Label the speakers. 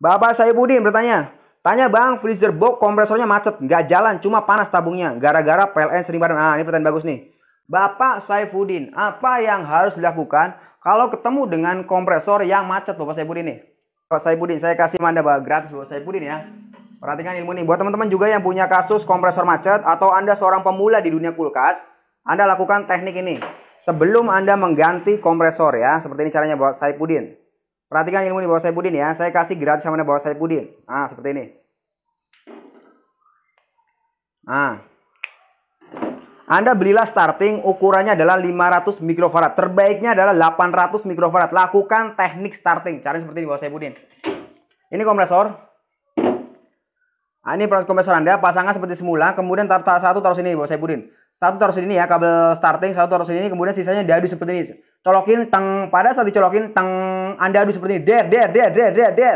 Speaker 1: Bapak saya Budin bertanya, Tanya bang, freezer box kompresornya macet, nggak jalan, cuma panas tabungnya, gara-gara PLN sering badan. Ah, ini pertanyaan bagus nih. Bapak Saifuddin, apa yang harus dilakukan kalau ketemu dengan kompresor yang macet Bapak Saifuddin nih? Bapak Saifuddin, saya kasih Anda gratis Bapak Saifuddin ya. Perhatikan ilmu ini. buat teman-teman juga yang punya kasus kompresor macet atau Anda seorang pemula di dunia kulkas, Anda lakukan teknik ini. Sebelum Anda mengganti kompresor ya, seperti ini caranya Bapak Saifuddin. Perhatikan ilmu ini bawah saya Pudin ya. Saya kasih gratis sama di bawah saya Pudin. Ah, seperti ini. Nah. Anda belilah starting ukurannya adalah 500 mikrofarad. Terbaiknya adalah 800 mikrofarad. Lakukan teknik starting. Caranya seperti di bawah saya Pudin. Ini kompresor. Nah, ini proses kompresor Anda. Pasangan seperti semula. Kemudian taruh satu taruh sini di bawah saya Pudin. Satu taruh sini ya kabel starting. Satu taruh sini. Kemudian sisanya diadu seperti ini colokin teng pada saat dicolokin teng anda aduh seperti ini der der der der der der